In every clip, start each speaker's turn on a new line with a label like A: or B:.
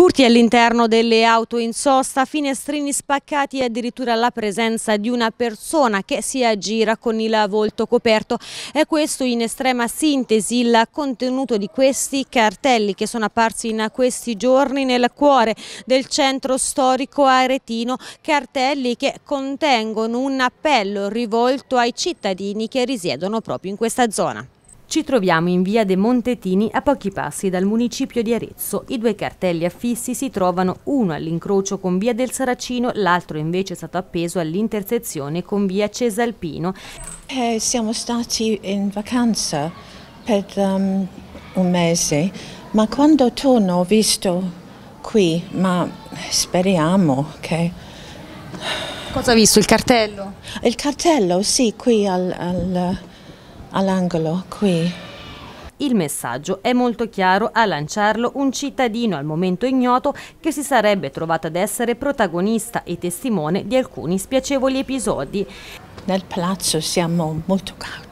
A: Furti all'interno delle auto in sosta, finestrini spaccati e addirittura la presenza di una persona che si aggira con il volto coperto. È questo in estrema sintesi il contenuto di questi cartelli che sono apparsi in questi giorni nel cuore del centro storico aretino. Cartelli che contengono un appello rivolto ai cittadini che risiedono proprio in questa zona. Ci troviamo in via De Montetini a pochi passi dal municipio di Arezzo. I due cartelli affissi si trovano uno all'incrocio con via del Saracino, l'altro invece è stato appeso
B: all'intersezione con via Cesalpino. Eh, siamo stati in vacanza per um, un mese, ma quando torno ho visto qui, ma speriamo che... Cosa ha visto? Il cartello? Il cartello, sì, qui al, al all'angolo qui.
A: Il messaggio è molto chiaro a lanciarlo un cittadino al momento ignoto che si sarebbe trovato ad essere protagonista e testimone di alcuni spiacevoli
B: episodi. Nel palazzo siamo molto cauti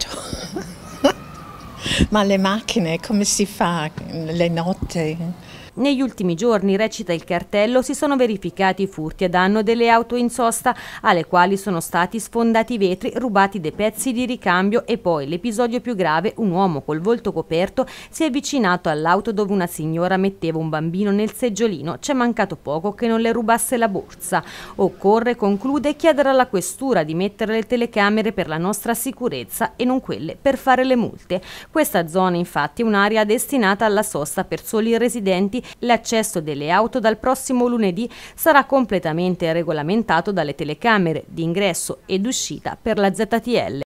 B: ma le macchine come si fa le notte? Negli ultimi giorni,
A: recita il cartello, si sono verificati furti a danno delle auto in sosta, alle quali sono stati sfondati i vetri, rubati dei pezzi di ricambio e poi l'episodio più grave, un uomo col volto coperto si è avvicinato all'auto dove una signora metteva un bambino nel seggiolino, c'è mancato poco che non le rubasse la borsa. Occorre, conclude, chiedere alla questura di mettere le telecamere per la nostra sicurezza e non quelle per fare le multe. Questa questa zona infatti è un'area destinata alla sosta per soli residenti. L'accesso delle auto dal prossimo lunedì sarà completamente regolamentato dalle telecamere di ingresso ed uscita per la ZTL.